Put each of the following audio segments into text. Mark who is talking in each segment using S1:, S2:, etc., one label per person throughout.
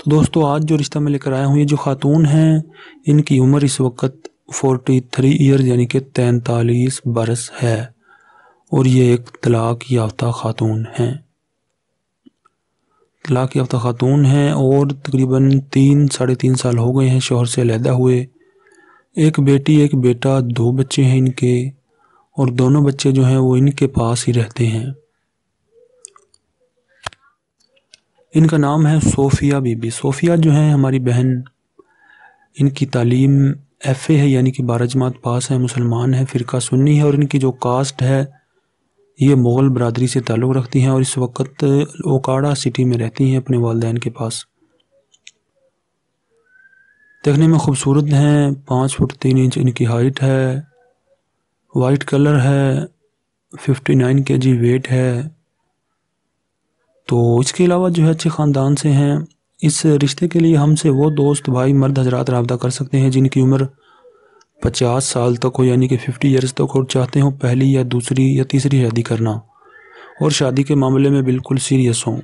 S1: तो दोस्तों आज जो रिश्ता मैं लेकर आया हूँ ये जो खातून हैं इनकी उम्र इस वक्त फोर्टी थ्री ईयर यानी कि तैंतालीस बरस है और ये एक तलाक याफ्ता खातून हैं तलाक याफ्ता खातून हैं और तकरीबन तीन साढ़े तीन साल हो गए हैं शोहर से अलहदा हुए एक बेटी एक बेटा दो बच्चे हैं इनके और दोनों बच्चे जो हैं वो इनके पास ही रहते हैं इनका नाम है सोफिया बीबी सोफिया जो हैं हमारी बहन इनकी तालीम एफ़ ए है यानी कि बारह जमात पास है मुसलमान है फ़िरका सुन्नी है और इनकी जो कास्ट है ये मुग़ल बरदरी से ताल्लुक़ रखती हैं और इस वक्त ओकाड़ा सिटी में रहती हैं अपने वालदेन के पास देखने में खूबसूरत हैं पाँच फुट तीन इंच इनकी हाइट है वाइट कलर है fifty nine K G wait है तो इसके अलावा जो है अच्छे ख़ानदान से हैं इस रिश्ते के लिए हमसे वो दोस्त भाई मर्द हजरात रबा कर सकते हैं जिनकी उम्र पचास साल तक हो यानी कि फ़िफ्टी ईयर्स तक और चाहते हो पहली या दूसरी या तीसरी शादी करना और शादी के मामले में बिल्कुल सीरियस हों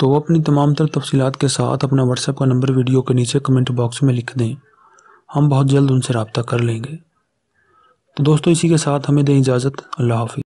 S1: तो वो अपनी तमाम तर तफसीत के साथ अपना व्हाट्सएप का नंबर वीडियो के नीचे कमेंट बॉक्स में लिख दें हम बहुत जल्द उनसे रबता कर लेंगे तो दोस्तों इसी के साथ हमें दें इजाज़त अल्लाह हाफि